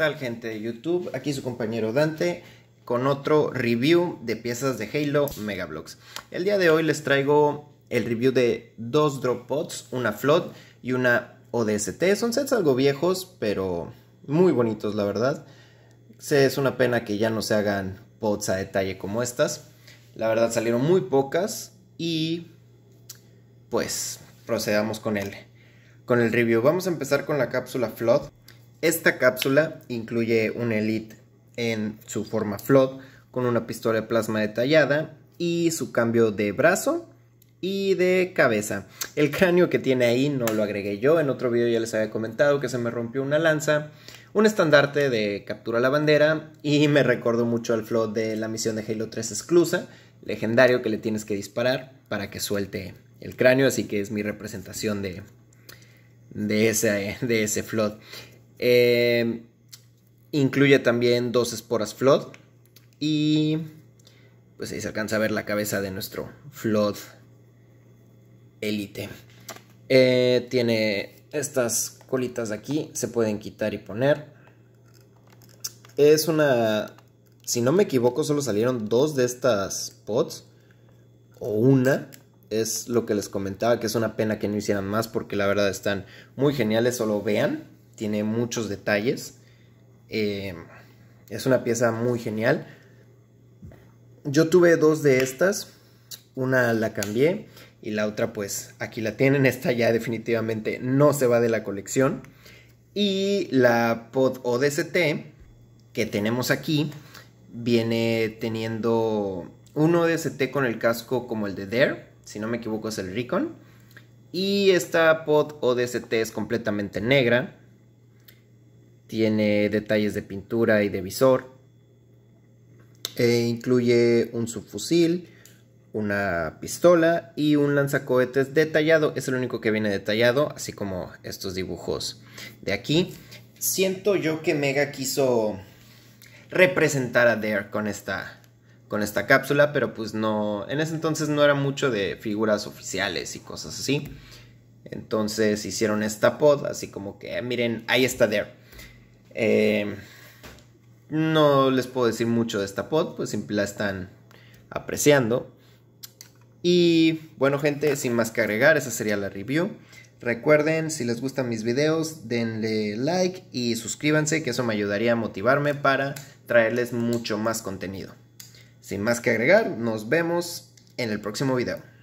tal gente de YouTube? Aquí su compañero Dante con otro review de piezas de Halo Megablocks El día de hoy les traigo el review de dos drop pods, una Flood y una ODST. Son sets algo viejos, pero muy bonitos la verdad. Es una pena que ya no se hagan pods a detalle como estas. La verdad salieron muy pocas y pues procedamos con el, con el review. Vamos a empezar con la cápsula Flood. Esta cápsula incluye un Elite en su forma flood con una pistola de plasma detallada y su cambio de brazo y de cabeza. El cráneo que tiene ahí no lo agregué yo, en otro video ya les había comentado que se me rompió una lanza, un estandarte de captura la bandera y me recuerdo mucho al flot de la misión de Halo 3 exclusa, legendario que le tienes que disparar para que suelte el cráneo, así que es mi representación de, de ese, de ese flood. Em, incluye también dos esporas Flood y pues ahí se alcanza a ver la cabeza de nuestro Flood Elite. Eh, tiene estas colitas de aquí, se pueden quitar y poner. Es una... Si no me equivoco, solo salieron dos de estas pods. O una. Es lo que les comentaba, que es una pena que no hicieran más porque la verdad están muy geniales. Solo vean tiene muchos detalles. Eh, es una pieza muy genial. Yo tuve dos de estas, una la cambié y la otra pues aquí la tienen, esta ya definitivamente no se va de la colección. Y la Pod ODST que tenemos aquí viene teniendo un ODST con el casco como el de Dare, si no me equivoco es el Recon. Y esta Pod ODST es completamente negra, tiene detalles de pintura y de visor, e incluye un subfusil, una pistola y un lanzacohetes detallado. Es el único que viene detallado, así como estos dibujos de aquí. Siento yo que Mega quiso representar a Dare con esta, con esta cápsula, pero pues no, en ese entonces no era mucho de figuras oficiales y cosas así. Entonces hicieron esta pod, así como que ah, miren, ahí está Dare. Eh, no les puedo decir mucho de esta pod, pues siempre la están apreciando. Y bueno gente, sin más que agregar, esa sería la review. Recuerden, si les gustan mis videos, denle like y suscríbanse, que eso me ayudaría a motivarme para traerles mucho más contenido. Sin más que agregar, nos vemos en el próximo video.